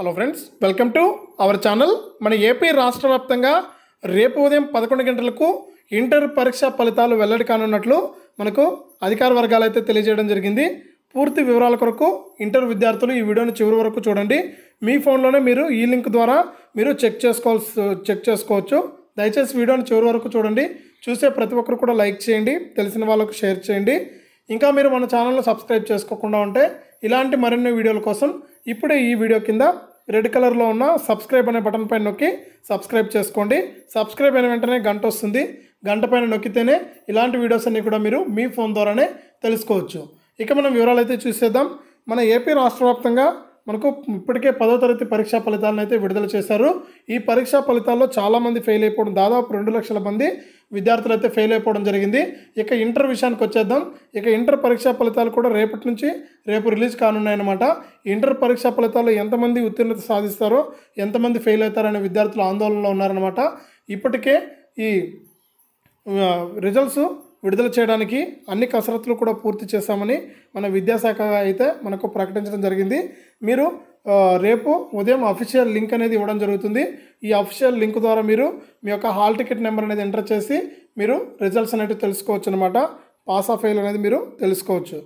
hello friends welcome to our channel మన AP రాష్ట్ర వ్యాప్తంగా రేపు ఉదయం పదకొండు గంటలకు ఇంటర్ పరీక్ష ఫలితాలు వెల్లడి కానున్నట్లు మనకు అధికార వర్గాలు అయితే తెలియజేయడం జరిగింది పూర్తి వివరాల కొరకు ఇంటర్ విద్యార్థులు ఈ వీడియోని చివరి వరకు చూడండి మీ ఫోన్లోనే మీరు ఈ లింక్ ద్వారా మీరు చెక్ చేసుకోవాల్సి చెక్ చేసుకోవచ్చు దయచేసి వీడియోని చివరి వరకు చూడండి చూసే ప్రతి ఒక్కరు కూడా లైక్ చేయండి తెలిసిన వాళ్ళకు షేర్ చేయండి ఇంకా మీరు మన ఛానల్ను సబ్స్క్రైబ్ చేసుకోకుండా ఉంటే ఇలాంటి మరిన్ని వీడియోల కోసం ఇప్పుడే ఈ వీడియో కింద రెడ్ కలర్లో ఉన్న సబ్స్క్రైబ్ అనే బటన్ పైన నొక్కి సబ్స్క్రైబ్ చేసుకోండి సబ్స్క్రైబ్ అయిన వెంటనే గంట వస్తుంది గంట పైన నొక్కితేనే ఇలాంటి వీడియోస్ అన్నీ కూడా మీరు మీ ఫోన్ ద్వారానే తెలుసుకోవచ్చు ఇక మనం వివరాలు అయితే చూసేద్దాం మన ఏపీ రాష్ట్ర వ్యాప్తంగా మనకు ఇప్పటికే పదో తరగతి పరీక్షా ఫలితాలను అయితే విడుదల చేశారు ఈ పరీక్షా ఫలితాల్లో చాలామంది ఫెయిల్ అయిపోవడం దాదాపు రెండు లక్షల మంది విద్యార్థులు అయితే ఫెయిల్ అయిపోవడం జరిగింది ఇక ఇంటర్ విషయానికి వచ్చేద్దాం ఇక ఇంటర్ పరీక్షా ఫలితాలు కూడా రేపటి నుంచి రేపు రిలీజ్ కానున్నాయన్నమాట ఇంటర్ పరీక్షా ఫలితాల్లో ఎంతమంది ఉత్తీర్ణత సాధిస్తారో ఎంతమంది ఫెయిల్ అవుతారనే విద్యార్థులు ఆందోళనలో ఉన్నారనమాట ఇప్పటికే ఈ రిజల్ట్స్ విడుదల చేయడానికి అన్ని కసరత్తులు కూడా పూర్తి చేశామని మన విద్యాశాఖ అయితే మనకు ప్రకటించడం జరిగింది మీరు రేపు ఉదయం అఫీషియల్ లింక్ అనేది ఇవ్వడం జరుగుతుంది ఈ అఫీషియల్ లింక్ ద్వారా మీరు మీ యొక్క హాల్ టికెట్ నెంబర్ అనేది ఎంటర్ చేసి మీరు రిజల్ట్స్ అనేవి తెలుసుకోవచ్చు అనమాట పాస్ ఆఫ్ ఫెయిల్ అనేది మీరు తెలుసుకోవచ్చు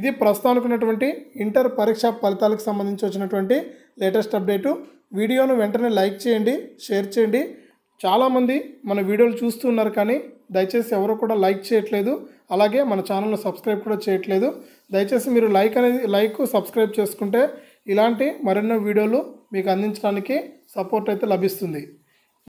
ఇది ప్రస్తుతానికి ఇంటర్ పరీక్ష ఫలితాలకు సంబంధించి వచ్చినటువంటి లేటెస్ట్ అప్డేటు వీడియోను వెంటనే లైక్ చేయండి షేర్ చేయండి చాలామంది మన వీడియోలు చూస్తున్నారు కానీ దయచేసి ఎవరు కూడా లైక్ చేయట్లేదు అలాగే మన ఛానల్ను సబ్స్క్రైబ్ కూడా చేయట్లేదు దయచేసి మీరు లైక్ అనేది లైక్ సబ్స్క్రైబ్ చేసుకుంటే ఇలాంటి మరెన్నో వీడియోలు మీకు అందించడానికి సపోర్ట్ అయితే లభిస్తుంది